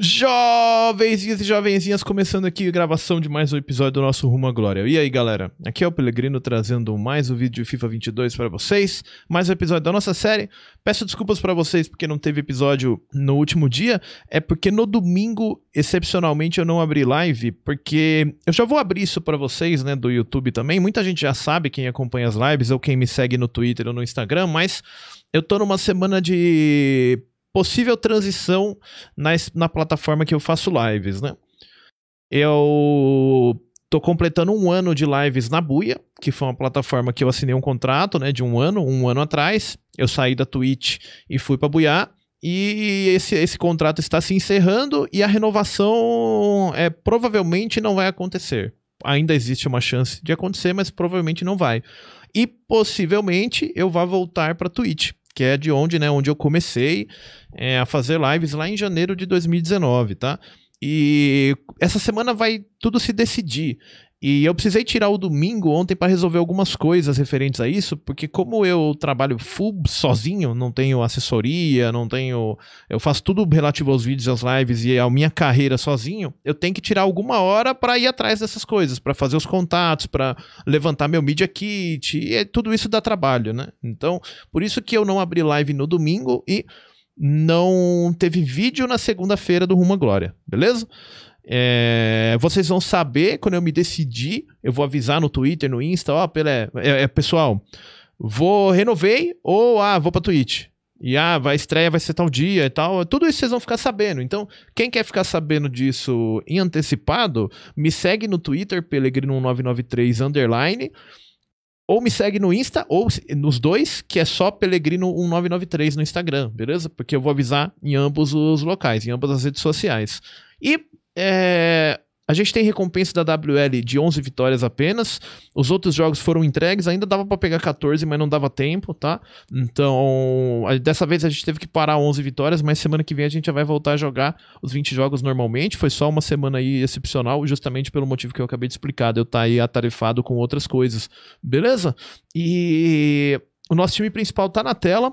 Jovenzinhos e jovenzinhas, começando aqui a gravação de mais um episódio do nosso Rumo à Glória. E aí, galera? Aqui é o Pelegrino trazendo mais um vídeo de FIFA 22 para vocês, mais um episódio da nossa série. Peço desculpas para vocês porque não teve episódio no último dia, é porque no domingo, excepcionalmente, eu não abri live, porque eu já vou abrir isso para vocês, né, do YouTube também. Muita gente já sabe quem acompanha as lives ou quem me segue no Twitter ou no Instagram, mas eu tô numa semana de possível transição na, na plataforma que eu faço lives, né? Eu tô completando um ano de lives na Buia, que foi uma plataforma que eu assinei um contrato, né, de um ano, um ano atrás. Eu saí da Twitch e fui para Buia E esse, esse contrato está se encerrando e a renovação é, provavelmente não vai acontecer. Ainda existe uma chance de acontecer, mas provavelmente não vai. E possivelmente eu vá voltar para Twitch que é de onde, né, onde eu comecei é, a fazer lives lá em janeiro de 2019, tá? E essa semana vai tudo se decidir. E eu precisei tirar o domingo ontem para resolver algumas coisas referentes a isso, porque como eu trabalho full sozinho, não tenho assessoria, não tenho, eu faço tudo relativo aos vídeos, às lives e à minha carreira sozinho, eu tenho que tirar alguma hora para ir atrás dessas coisas, para fazer os contatos, para levantar meu media kit, e é, tudo isso dá trabalho, né? Então, por isso que eu não abri live no domingo e não teve vídeo na segunda-feira do Rumo à Glória, beleza? É, vocês vão saber quando eu me decidir. Eu vou avisar no Twitter, no Insta, ó, Pelé, é, é, pessoal, vou renovei ou ah, vou pra Twitch. E ah, vai estreia, vai ser tal dia e tal. Tudo isso vocês vão ficar sabendo. Então, quem quer ficar sabendo disso em antecipado, me segue no Twitter, Pelegrino1993 underline. Ou me segue no Insta, ou nos dois, que é só Pelegrino1993 no Instagram, beleza? Porque eu vou avisar em ambos os locais, em ambas as redes sociais. E é, a gente tem recompensa da WL de 11 vitórias apenas. Os outros jogos foram entregues, ainda dava para pegar 14, mas não dava tempo, tá? Então, dessa vez a gente teve que parar 11 vitórias, mas semana que vem a gente já vai voltar a jogar os 20 jogos normalmente. Foi só uma semana aí excepcional, justamente pelo motivo que eu acabei de explicar, eu tá aí atarefado com outras coisas. Beleza? E o nosso time principal tá na tela.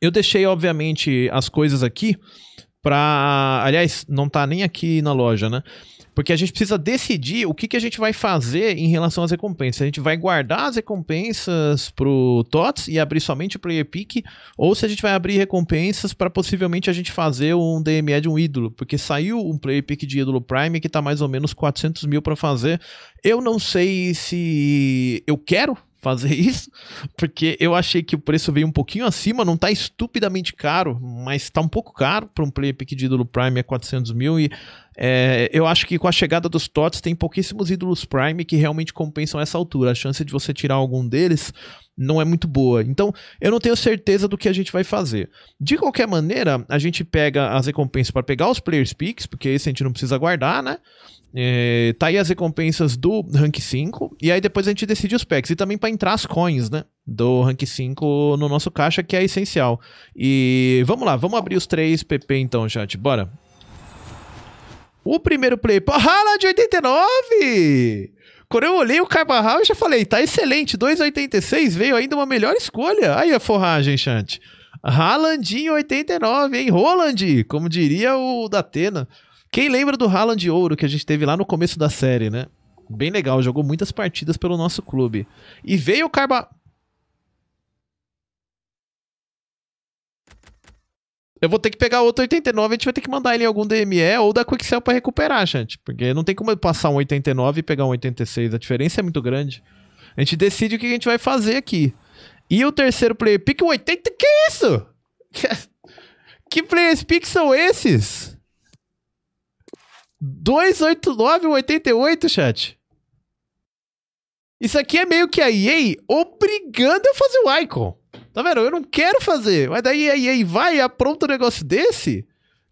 Eu deixei, obviamente, as coisas aqui para, aliás, não tá nem aqui na loja, né? Porque a gente precisa decidir o que, que a gente vai fazer em relação às recompensas. A gente vai guardar as recompensas pro TOTS e abrir somente o Player Pick, ou se a gente vai abrir recompensas para possivelmente a gente fazer um DME de um ídolo, porque saiu um Player Pick de ídolo Prime que tá mais ou menos 400 mil para fazer. Eu não sei se eu quero fazer isso, porque eu achei que o preço veio um pouquinho acima, não tá estupidamente caro, mas tá um pouco caro para um player pick de ídolo Prime é 400 mil e é, eu acho que com a chegada dos TOTS tem pouquíssimos ídolos Prime que realmente compensam essa altura. A chance de você tirar algum deles não é muito boa. Então, eu não tenho certeza do que a gente vai fazer. De qualquer maneira, a gente pega as recompensas para pegar os players picks, porque esse a gente não precisa guardar, né? É, tá aí as recompensas do rank 5, e aí depois a gente decide os packs. E também para entrar as coins, né? Do rank 5 no nosso caixa, que é essencial. E vamos lá, vamos abrir os três PP então, chat. Bora! O primeiro play, Porra, de 89! Quando eu olhei o Carbarral, eu já falei, tá excelente, 2,86, veio ainda uma melhor escolha. Aí a forragem, Chante. Haalandinho 89, hein? Roland, como diria o da Atena. Quem lembra do Haaland Ouro que a gente teve lá no começo da série, né? Bem legal, jogou muitas partidas pelo nosso clube. E veio o Carba... Eu vou ter que pegar outro 89, a gente vai ter que mandar ele em algum DME ou da Quixel para recuperar, gente. Porque não tem como eu passar um 89 e pegar um 86. A diferença é muito grande. A gente decide o que a gente vai fazer aqui. E o terceiro player pick, um 80. Que isso? Que players pick são esses? 289, um 88, chat. Isso aqui é meio que a EA obrigando a fazer o icon. Tá vendo? Eu não quero fazer. Mas daí aí, aí vai, apronta um negócio desse. O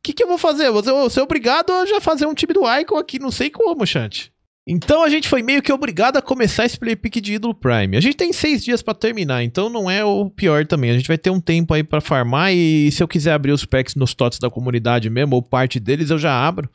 que, que eu vou fazer? vou ser é obrigado a já fazer um time do Icon aqui, não sei como, Chante. Então a gente foi meio que obrigado a começar esse playpick de ídolo Prime. A gente tem seis dias para terminar, então não é o pior também. A gente vai ter um tempo aí para farmar e se eu quiser abrir os packs nos tots da comunidade mesmo, ou parte deles, eu já abro.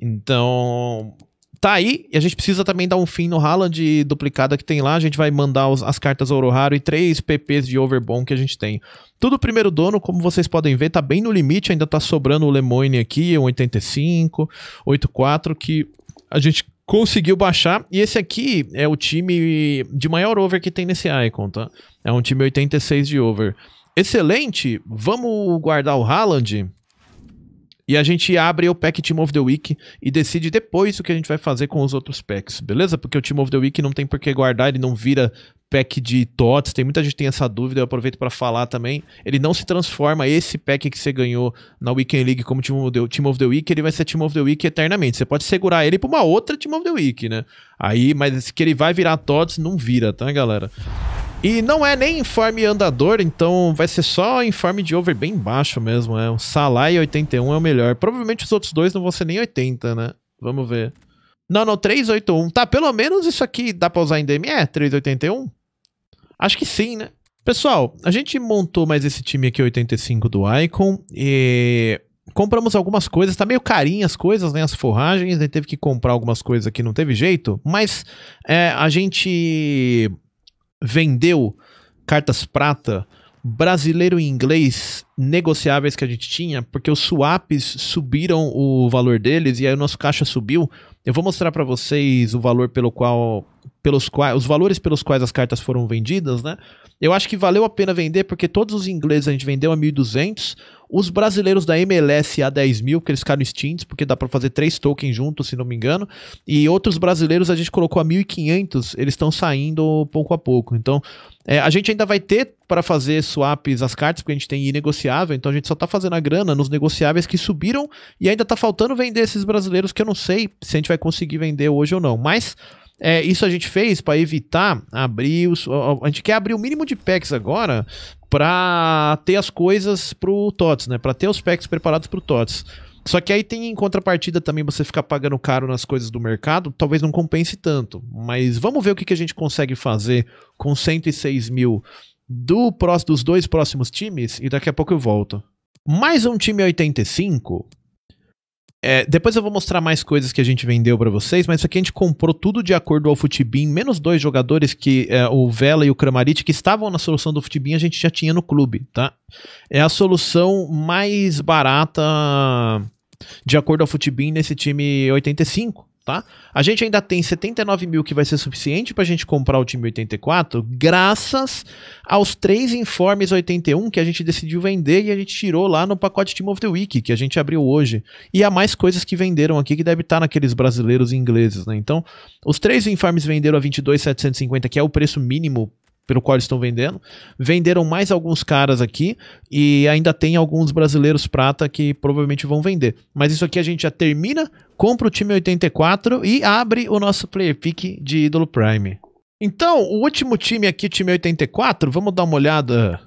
Então, tá aí e a gente precisa também dar um fim no Haaland duplicada que tem lá. A gente vai mandar os, as cartas Ouro Raro e três PPs de Overbom que a gente tem. Tudo primeiro dono, como vocês podem ver, tá bem no limite. Ainda tá sobrando o Lemoine aqui, um 85, 84, que a gente conseguiu baixar. E esse aqui é o time de maior over que tem nesse Icon, tá? É um time 86 de over. Excelente! Vamos guardar o Haaland? E a gente abre o pack Team of the Week e decide depois o que a gente vai fazer com os outros packs, beleza? Porque o Team of the Week não tem por que guardar, ele não vira pack de TOTS. Tem muita gente que tem essa dúvida, eu aproveito para falar também. Ele não se transforma, esse pack que você ganhou na Weekend League como Team of, the, Team of the Week, ele vai ser Team of the Week eternamente. Você pode segurar ele para uma outra Team of the Week, né? Aí, mas que ele vai virar TOTS, não vira, tá, galera? E não é nem informe andador, então vai ser só informe de over bem baixo mesmo. É. O Salai e 81 é o melhor. Provavelmente os outros dois não vão ser nem 80, né? Vamos ver. Não, não, 381. Tá, pelo menos isso aqui dá pra usar em DME, é, 381? Acho que sim, né? Pessoal, a gente montou mais esse time aqui, 85 do Icon, e compramos algumas coisas, tá meio carinho as coisas, né, as forragens, a né? gente teve que comprar algumas coisas que não teve jeito, mas é, a gente vendeu cartas prata brasileiro e inglês negociáveis que a gente tinha, porque os swaps subiram o valor deles e aí o nosso caixa subiu. Eu vou mostrar para vocês o valor pelo qual pelos quais, os valores pelos quais as cartas foram vendidas, né? Eu acho que valeu a pena vender porque todos os ingleses a gente vendeu a 1.200, os brasileiros da MLS a 10 mil, porque eles ficaram extintos, porque dá para fazer três tokens juntos, se não me engano, e outros brasileiros a gente colocou a 1.500, eles estão saindo pouco a pouco. Então, é, a gente ainda vai ter para fazer swaps as cartas, porque a gente tem inegociável, então a gente só tá fazendo a grana nos negociáveis que subiram e ainda tá faltando vender esses brasileiros que eu não sei se a gente vai conseguir vender hoje ou não, mas é, isso a gente fez para evitar abrir os. A gente quer abrir o mínimo de packs agora para ter as coisas pro TOTS, né? Para ter os packs preparados pro TOTS. Só que aí tem em contrapartida também você ficar pagando caro nas coisas do mercado, talvez não compense tanto. Mas vamos ver o que, que a gente consegue fazer com 106 mil do próximo, dos dois próximos times e daqui a pouco eu volto. Mais um time 85 é, depois eu vou mostrar mais coisas que a gente vendeu para vocês, mas isso aqui a gente comprou tudo de acordo ao Futibin, menos dois jogadores que é, o Vela e o Kramaric que estavam na solução do Futibin a gente já tinha no clube, tá? É a solução mais barata de acordo ao Futibin nesse time 85, tá? A gente ainda tem 79 mil que vai ser suficiente para a gente comprar o time 84, graças aos três informes 81 que a gente decidiu vender e a gente tirou lá no pacote Team of the Week, que a gente abriu hoje. E há mais coisas que venderam aqui que deve estar tá naqueles brasileiros e ingleses, né? Então, os três informes venderam a 22,750, que é o preço mínimo pelo qual eles estão vendendo. Venderam mais alguns caras aqui e ainda tem alguns brasileiros prata que provavelmente vão vender. Mas isso aqui a gente já termina, compra o time 84 e abre o nosso player pick de ídolo Prime. Então, o último time aqui, time 84, vamos dar uma olhada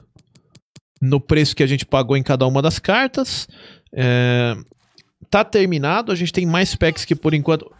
no preço que a gente pagou em cada uma das cartas. É, tá terminado, a gente tem mais packs que por enquanto...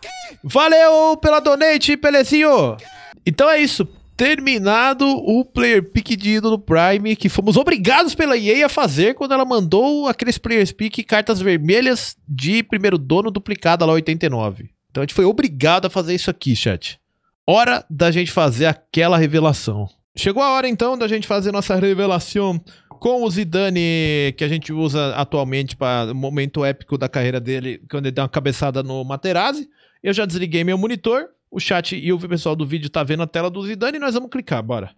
Valeu pela donate, Pelezinho! Então é isso, terminado o player pick de ídolo Prime, que fomos obrigados pela EA a fazer quando ela mandou aqueles player pick cartas vermelhas de primeiro dono duplicada lá 89. Então a gente foi obrigado a fazer isso aqui, chat. Hora da gente fazer aquela revelação. Chegou a hora então da gente fazer nossa revelação com o Zidane, que a gente usa atualmente para o momento épico da carreira dele, quando ele deu uma cabeçada no Materazzi. Eu já desliguei meu monitor, o chat e o pessoal do vídeo tá vendo a tela do Zidane e nós vamos clicar, bora.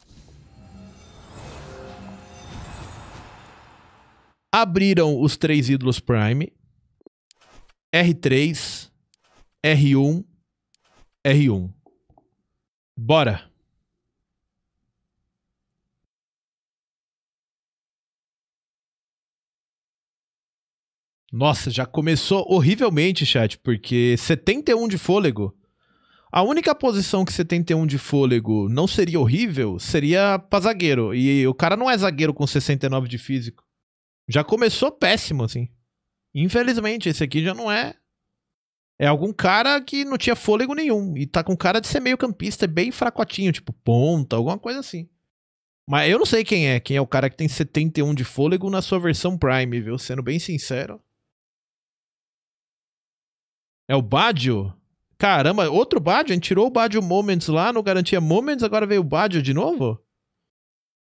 Abriram os três ídolos Prime. R3, R1, R1. Bora! Nossa, já começou horrivelmente, chat, porque 71 de fôlego a única posição que você tem que ter um de fôlego não seria horrível, seria pra zagueiro. E o cara não é zagueiro com 69 de físico. Já começou péssimo, assim. Infelizmente, esse aqui já não é. É algum cara que não tinha fôlego nenhum. E tá com cara de ser meio campista, é bem fracotinho, tipo ponta, alguma coisa assim. Mas eu não sei quem é. Quem é o cara que tem 71 de fôlego na sua versão Prime, viu? Sendo bem sincero. É o Badio? Caramba, outro Badio? A gente tirou o Badio Moments lá, não garantia Moments, agora veio o Badio de novo?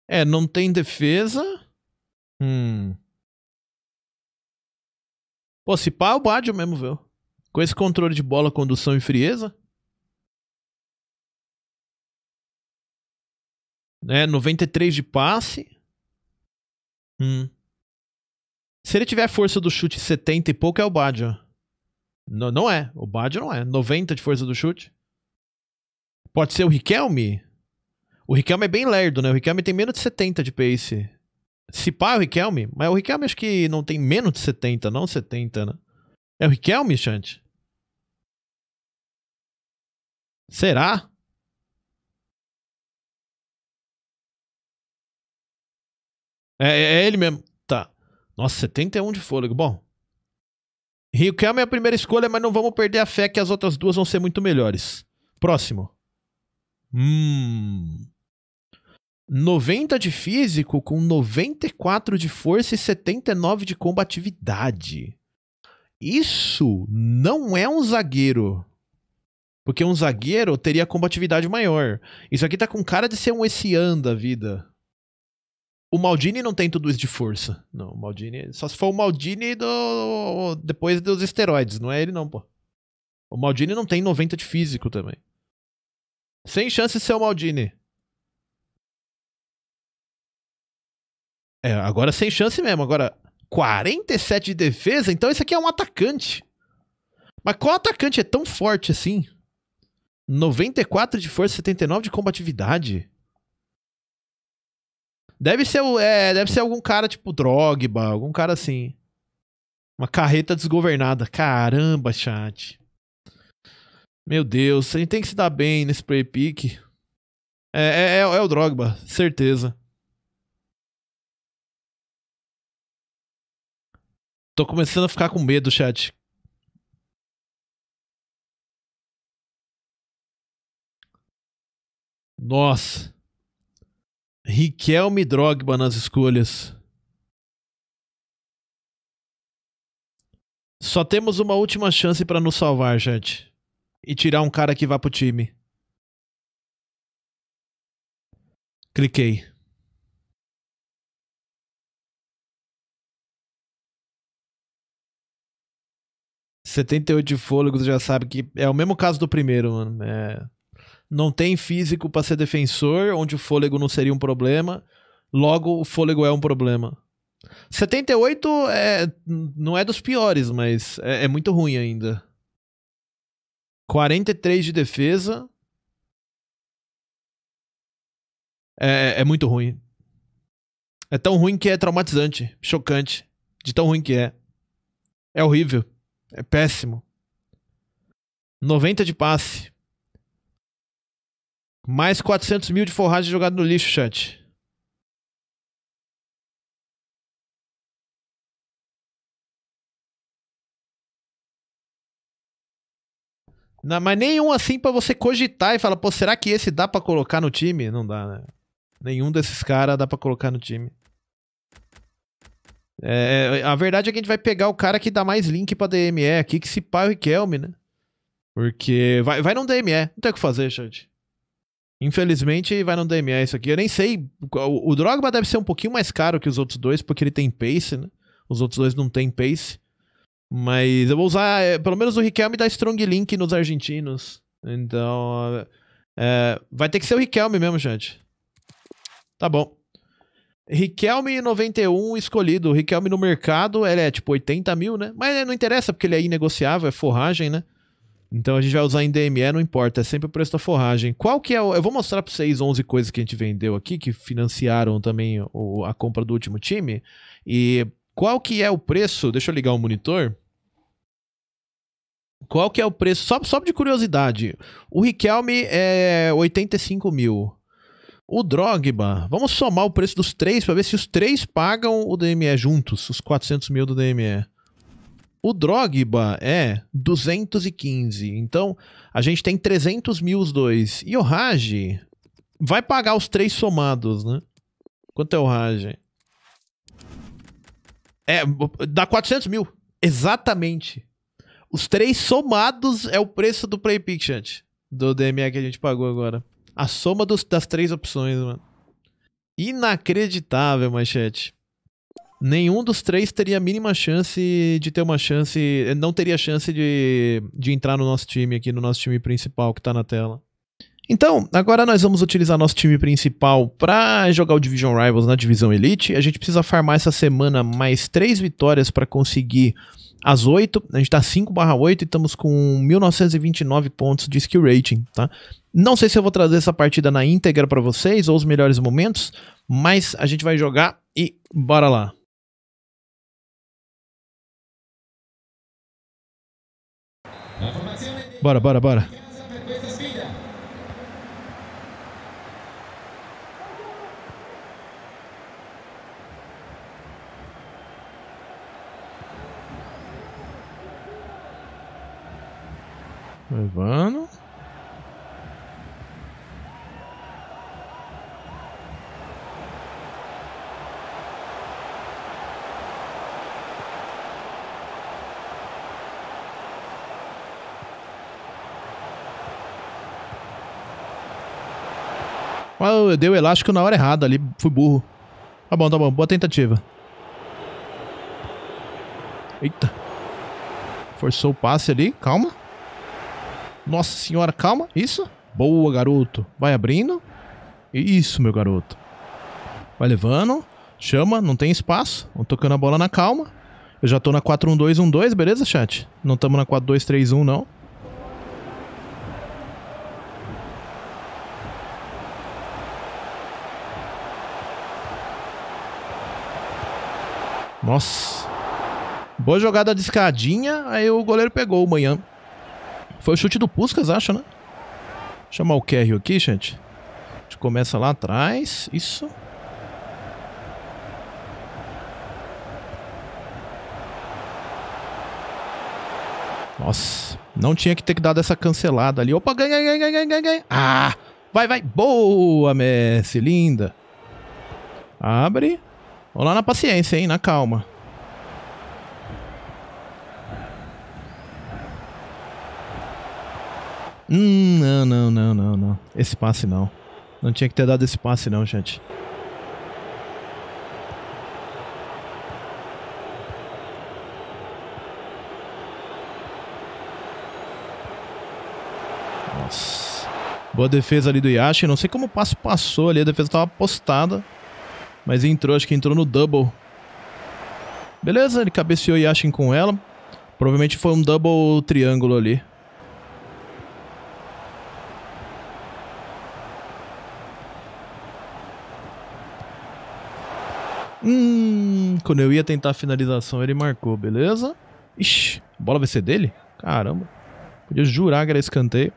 É, não tem defesa. Hum. Pô, se pá, o Badio mesmo, viu? Com esse controle de bola, condução e frieza. Né, 93 de passe. Hum. Se ele tiver força do chute 70 e pouco, é o Badio. Não, não é. O Badio não é. 90 de força do chute. Pode ser o Riquelme? O Riquelme é bem lerdo, né? O Riquelme tem menos de 70 de pace. Se pá, é o Riquelme? Mas o Riquelme acho que não tem menos de 70, não 70, né? É o Riquelme, Chante? Será? É, é ele mesmo. Tá. Nossa, 71 de fôlego. Bom, Riquelme é a primeira escolha, mas não vamos perder a fé que as outras duas vão ser muito melhores. Próximo. Hum. 90 de físico com 94 de força e 79 de combatividade. Isso não é um zagueiro. Porque um zagueiro teria combatividade maior. Isso aqui tá com cara de ser um esse da vida. O Maldini não tem tudo isso de força. Não, o Maldini. Só se for o Maldini do, depois dos esteroides. Não é ele, não, pô. O Maldini não tem 90 de físico também. Sem chance de ser o Maldini. É, agora sem chance mesmo. Agora, 47 de defesa? Então isso aqui é um atacante. Mas qual atacante é tão forte assim? 94 de força, 79 de combatividade. Deve ser, é, deve ser algum cara tipo Drogba, algum cara assim. Uma carreta desgovernada. Caramba, chat. Meu Deus, a gente tem que se dar bem nesse play pick. É, é, é, é o Drogba, certeza. Tô começando a ficar com medo, chat. Nossa. Riquelme Drogba nas escolhas. Só temos uma última chance para nos salvar, gente. E tirar um cara que vá pro time. Cliquei. Setenta de fôlego, já sabe que é o mesmo caso do primeiro, mano. É não tem físico para ser defensor, onde o fôlego não seria um problema, logo o fôlego é um problema. 78 é, não é dos piores, mas é, é muito ruim ainda. 43 de defesa. É, é, é muito ruim. É tão ruim que é traumatizante, chocante. De tão ruim que é. É horrível. É péssimo. 90 de passe. Mais 400 mil de forragem jogado no lixo, chat. Não, mas nenhum assim para você cogitar e falar, pô, será que esse dá para colocar no time? Não dá, né? Nenhum desses caras dá para colocar no time. É, é, a verdade é que a gente vai pegar o cara que dá mais link pra DME aqui, que se pá o Riquelme, né? Porque vai, vai num DME, não tem o que fazer, chat. Infelizmente vai no DMA isso aqui. Eu nem sei. O, Drogba deve ser um pouquinho mais caro que os outros dois, porque ele tem pace, né? Os outros dois não tem pace. Mas eu vou usar, é, pelo menos o Riquelme dá Strong Link nos argentinos. Então. É, vai ter que ser o Riquelme mesmo, gente. Tá bom. Riquelme 91 escolhido. O Riquelme no mercado, ele é tipo 80 mil, né? Mas não interessa, porque ele é inegociável, é forragem, né? Então a gente vai usar em DME, não importa, é sempre o preço da forragem. Qual que é o... Eu vou mostrar para vocês 11 coisas que a gente vendeu aqui, que financiaram também o, a compra do último time. E qual que é o preço... Deixa eu ligar o monitor. Qual que é o preço? Só, só de curiosidade. O Riquelme é 85 mil. O Drogba, vamos somar o preço dos três para ver se os três pagam o DME juntos, os 400 mil do DME. O Drogba é 215. Então, a gente tem 300 mil os dois. E o Raj vai pagar os três somados, né? Quanto é o Raj? É, dá 400 mil. Exatamente. Os três somados é o preço do Play Picture do DME que a gente pagou agora. A soma dos, das três opções, mano. Inacreditável, manchete nenhum dos três teria a mínima chance de ter uma chance. Eh, não teria chance de, de entrar no nosso time aqui, no nosso time principal que tá na tela. Então, agora nós vamos utilizar nosso time principal para jogar o Division Rivals na divisão Elite. A gente precisa farmar essa semana mais três vitórias para conseguir as 8. A gente tá 5/8 e estamos com 1929 pontos de skill rating, tá? Não sei se eu vou trazer essa partida na íntegra para vocês ou os melhores momentos, mas a gente vai jogar e bora lá. Bora, bora, bora. Levando. Ah, eu dei o elástico na hora errada ali, fui burro. Tá bom, tá bom, boa tentativa. Eita. Forçou o passe ali, calma. Nossa senhora, calma. Isso. Boa, garoto. Vai abrindo. Isso, meu garoto. Vai levando. Chama, não tem espaço. Vamos tocando a bola na calma. Eu já tô na 4-1-2-1-2, beleza, chat? Não estamos na 4-2-3-1, não. Nossa. Boa jogada de escadinha, aí o goleiro pegou o manhã. Foi o chute do Puskas, acho, né? Chamar o Kerry aqui, gente. A gente começa lá atrás. Isso. Nossa, não tinha que ter que dado essa cancelada ali. Opa, ganha, ganha, ganha, ganha, ganha. Ah, vai, vai. Boa, Messi, linda. Abre. Vamos lá na paciência, hein? Na calma. Hum, não, não, não, não, não. Esse passe não. Não tinha que ter dado esse passe não, gente. Nossa. Boa defesa ali do Yashi. Não sei como o passe passou ali. A defesa estava postada. Mas entrou, acho que entrou no double. Beleza, ele cabeceou Yashin com ela. Provavelmente foi um double triângulo ali. Hum, quando eu ia tentar a finalização, ele marcou, beleza? Ixi, a bola vai ser dele? Caramba. Podia jurar que era escanteio.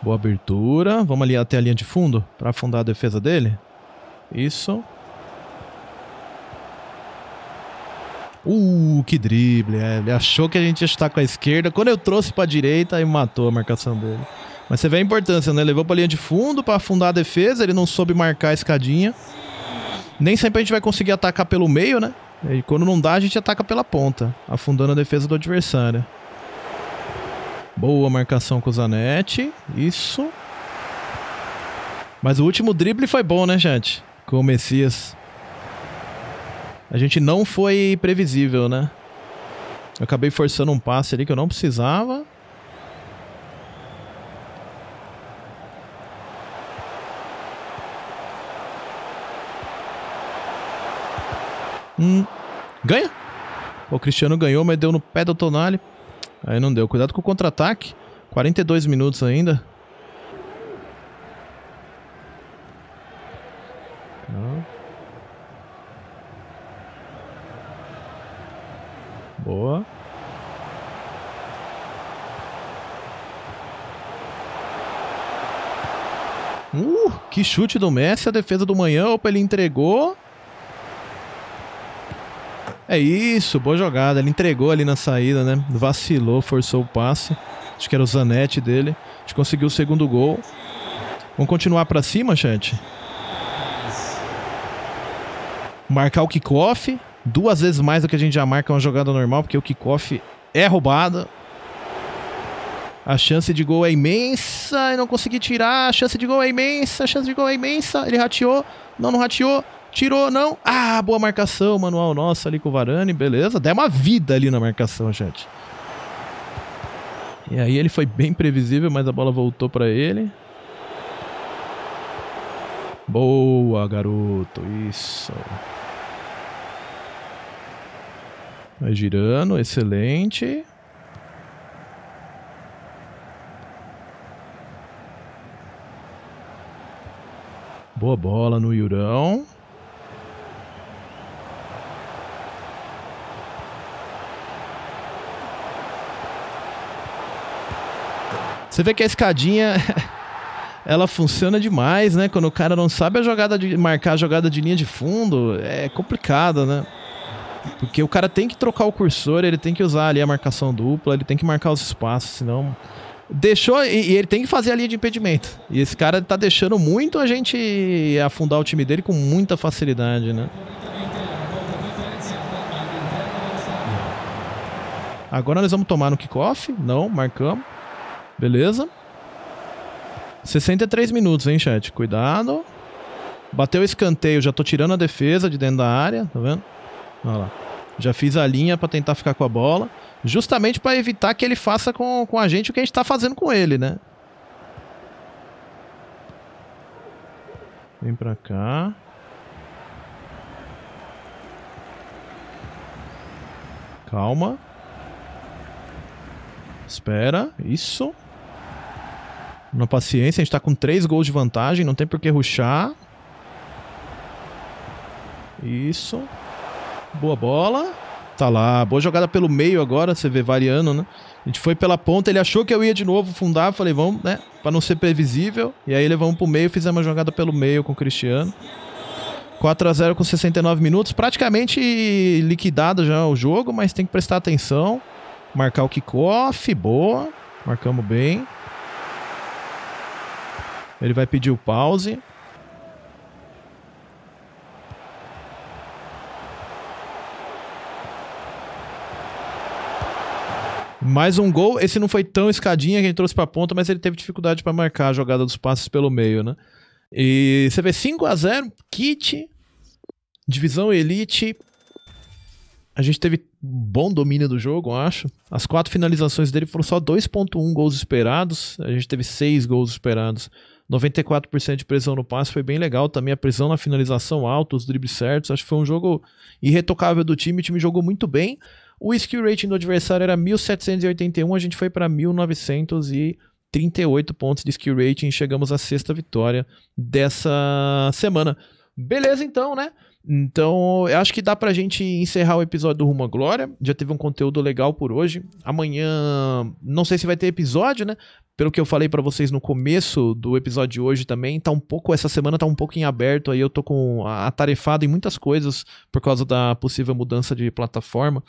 Boa abertura. Vamos ali até a linha de fundo para afundar a defesa dele. Isso. Uh, que drible. É, ele achou que a gente ia estar com a esquerda. Quando eu trouxe para a direita, aí matou a marcação dele. Mas você vê a importância, né? Levou para a linha de fundo para afundar a defesa. Ele não soube marcar a escadinha. Nem sempre a gente vai conseguir atacar pelo meio, né? E quando não dá, a gente ataca pela ponta, afundando a defesa do adversário. Boa marcação com o Zanetti. Isso. Mas o último drible foi bom, né, gente? Com o Messias. A gente não foi previsível, né? Eu acabei forçando um passe ali que eu não precisava. Hum. Ganha? O Cristiano ganhou, mas deu no pé do Tonali. Aí não deu. Cuidado com o contra-ataque. 42 minutos ainda. Boa. Uh, que chute do Messi, a defesa do Manhã, opa, ele entregou. É isso, boa jogada. Ele entregou ali na saída, né? Vacilou, forçou o passe. Acho que era o Zanetti dele. A gente conseguiu o segundo gol. Vamos continuar para cima, Chante? Marcar o kickoff. Duas vezes mais do que a gente já marca uma jogada normal, porque o kickoff é roubado. A chance de gol é imensa e não consegui tirar. A chance de gol é imensa, a chance de gol é imensa. Ele rateou, não, não rateou. Tirou, não. Ah, boa marcação, manual nosso ali com o Varane, beleza. Deu uma vida ali na marcação, gente. E aí ele foi bem previsível, mas a bola voltou para ele. Boa, garoto. Isso. Vai girando, excelente. Boa bola no Yurão. Você vê que a escadinha ela funciona demais, né? Quando o cara não sabe a jogada de marcar a jogada de linha de fundo, é complicado, né? Porque o cara tem que trocar o cursor, ele tem que usar ali a marcação dupla, ele tem que marcar os espaços, senão deixou e, e ele tem que fazer a linha de impedimento. E esse cara tá deixando muito a gente afundar o time dele com muita facilidade, né? Agora nós vamos tomar no kickoff? Não, marcamos. Beleza? 63 minutos, hein, chat? Cuidado. Bateu o escanteio, já tô tirando a defesa de dentro da área, tá vendo? Olha lá. Já fiz a linha para tentar ficar com a bola, justamente para evitar que ele faça com, com a gente o que a gente tá fazendo com ele, né? Vem pra cá. Calma. Espera, isso na paciência. A gente tá com três gols de vantagem, não tem por que ruxar. Isso. Boa bola. Tá lá. Boa jogada pelo meio agora, você vê variando, né? A gente foi pela ponta, ele achou que eu ia de novo fundar, falei, vamos, né? Pra não ser previsível. E aí levamos pro meio, fizemos uma jogada pelo meio com o Cristiano. 4 a 0 com 69 minutos, praticamente liquidado já o jogo, mas tem que prestar atenção. Marcar o kickoff, boa. Marcamos bem. Ele vai pedir o pause. Mais um gol. Esse não foi tão escadinha que ele trouxe para ponta, mas ele teve dificuldade para marcar a jogada dos passes pelo meio, né? E você vê 5 a 0 kit, divisão elite. A gente teve bom domínio do jogo, eu acho. As quatro finalizações dele foram só 2.1 gols esperados. A gente teve seis gols esperados. 94% de precisão no passe foi bem legal também. A precisão na finalização alta, os dribles certos. Acho que foi um jogo irretocável do time. O time jogou muito bem. O skill rating do adversário era 1781, a gente foi para 1938 pontos de skill rating. Chegamos à sexta vitória dessa semana. Beleza, então, né? Então, eu acho que dá pra gente encerrar o episódio do Rumo à Glória. Já teve um conteúdo legal por hoje. Amanhã, não sei se vai ter episódio, né? Pelo que eu falei para vocês no começo do episódio de hoje também, tá um pouco essa semana tá um pouco em aberto aí, eu tô com atarefado em muitas coisas por causa da possível mudança de plataforma.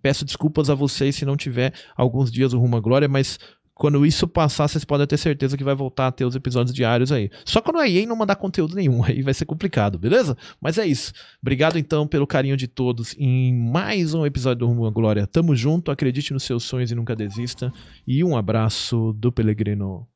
Peço desculpas a vocês se não tiver alguns dias o Rumo à Glória, mas quando isso passar, vocês podem ter certeza que vai voltar a ter os episódios diários aí. Só quando a EA não mandar conteúdo nenhum, aí vai ser complicado, beleza? Mas é isso. Obrigado então pelo carinho de todos em mais um episódio do Rumo à Glória. Tamo junto, acredite nos seus sonhos e nunca desista. E um abraço do Pelegrino.